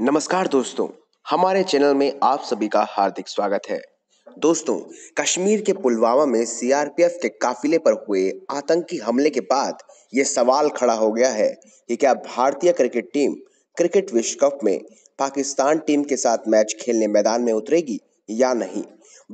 नमस्कार दोस्तों हमारे चैनल में आप सभी का हार्दिक स्वागत है दोस्तों कश्मीर के पुलवामा में सीआरपीएफ के काफिले पर हुए आतंकी हमले के बाद ये सवाल खड़ा हो गया है कि क्या भारतीय क्रिकेट टीम क्रिकेट विश्व कप में पाकिस्तान टीम के साथ मैच खेलने मैदान में उतरेगी या नहीं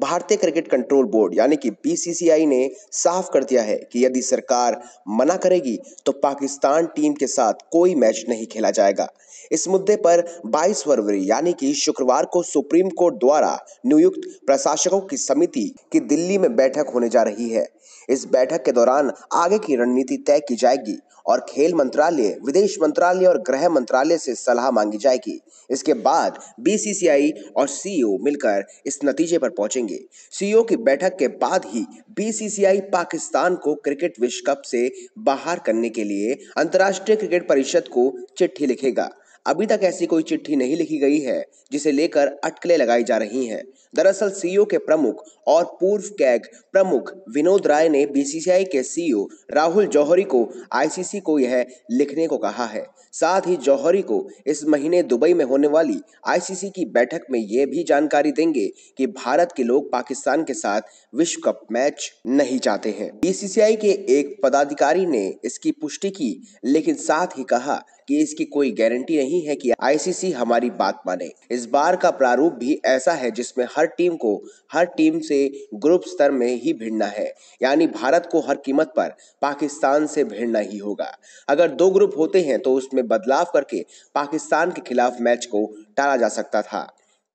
भारतीय क्रिकेट कंट्रोल बोर्ड यानी कि बीसीसीआई ने साफ कर दिया है कि यदि सरकार मना करेगी तो पाकिस्तान टीम के साथ कोई मैच नहीं खेला जाएगा इस मुद्दे पर 22 फरवरी यानी कि शुक्रवार को सुप्रीम कोर्ट द्वारा नियुक्त प्रशासकों की समिति की दिल्ली में बैठक होने जा रही है इस बैठक के दौरान आगे की रणनीति तय की जाएगी और खेल मंत्रालय विदेश मंत्रालय और गृह मंत्रालय से सलाह मांगी जाएगी इसके बाद बीसीसीआई और सीईओ e मिलकर इस नतीजे पर पहुंचेंगे पहुंचेंगे सीईओ की बैठक के बाद ही बीसीसीआई पाकिस्तान को क्रिकेट विश्व कप से बाहर करने के लिए अंतर्राष्ट्रीय क्रिकेट परिषद को चिट्ठी लिखेगा अभी तक ऐसी कोई चिट्ठी नहीं लिखी गई है जिसे लेकर अटकलें लगाई जा रही हैं दरअसल सीईओ के प्रमुख और पूर्व कैग प्रमुख विनोद राय ने बीसीसीआई के सीईओ राहुल जौहरी को आईसीसी को यह लिखने को कहा है साथ ही जौहरी को इस महीने दुबई में होने वाली आईसीसी की बैठक में यह भी जानकारी देंगे कि भारत के लोग पाकिस्तान के साथ विश्व कप मैच नहीं चाहते हैं बीसीसीआई के एक पदाधिकारी ने इसकी पुष्टि की लेकिन साथ ही कहा कि इसकी कोई गारंटी नहीं है कि आईसीसी हमारी बात माने इस बार का प्रारूप भी ऐसा है जिसमें हर टीम को हर टीम से ग्रुप स्तर में ही भिड़ना है यानी भारत को हर कीमत पर पाकिस्तान से भिड़ना ही होगा अगर दो ग्रुप होते हैं तो उसमें बदलाव करके पाकिस्तान के खिलाफ मैच को टाला जा सकता था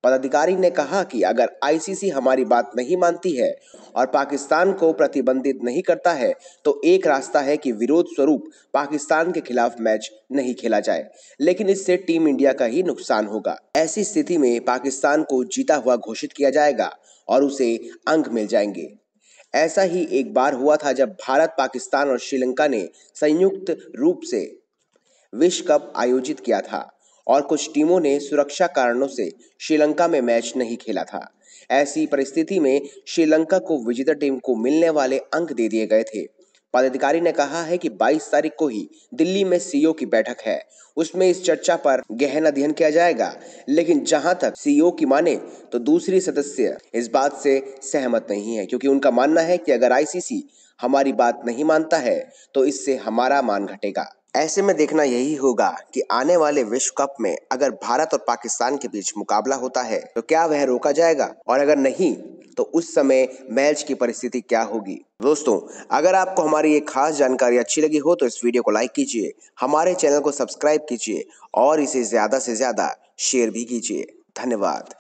पदाधिकारी ने कहा कि अगर आईसीसी हमारी बात नहीं मानती है और पाकिस्तान को प्रतिबंधित नहीं करता है तो एक रास्ता है कि विरोध स्वरूप पाकिस्तान के खिलाफ मैच नहीं खेला जाए लेकिन इससे टीम इंडिया का ही नुकसान होगा ऐसी स्थिति में पाकिस्तान को जीता हुआ घोषित किया जाएगा और उसे अंक मिल जाएंगे ऐसा ही एक बार हुआ था जब भारत पाकिस्तान और श्रीलंका ने संयुक्त रूप से विश्व कप आयोजित किया था और कुछ टीमों ने सुरक्षा कारणों से श्रीलंका में मैच नहीं खेला था ऐसी परिस्थिति में श्रीलंका को विजेता टीम को मिलने वाले अंक दे दिए गए थे पदाधिकारी ने कहा है कि 22 तारीख को ही दिल्ली में सीईओ की बैठक है उसमें इस चर्चा पर गहन अध्ययन किया जाएगा लेकिन जहां तक सीईओ की माने तो दूसरी सदस्य इस बात से सहमत नहीं है क्योंकि उनका मानना है कि अगर आईसीसी हमारी बात नहीं मानता है तो इससे हमारा मान घटेगा ऐसे में देखना यही होगा कि आने वाले विश्व कप में अगर भारत और पाकिस्तान के बीच मुकाबला होता है तो क्या वह रोका जाएगा और अगर नहीं तो उस समय मैच की परिस्थिति क्या होगी दोस्तों अगर आपको हमारी ये खास जानकारी अच्छी लगी हो तो इस वीडियो को लाइक कीजिए हमारे चैनल को सब्सक्राइब कीजिए और इसे ज्यादा से ज्यादा शेयर भी कीजिए धन्यवाद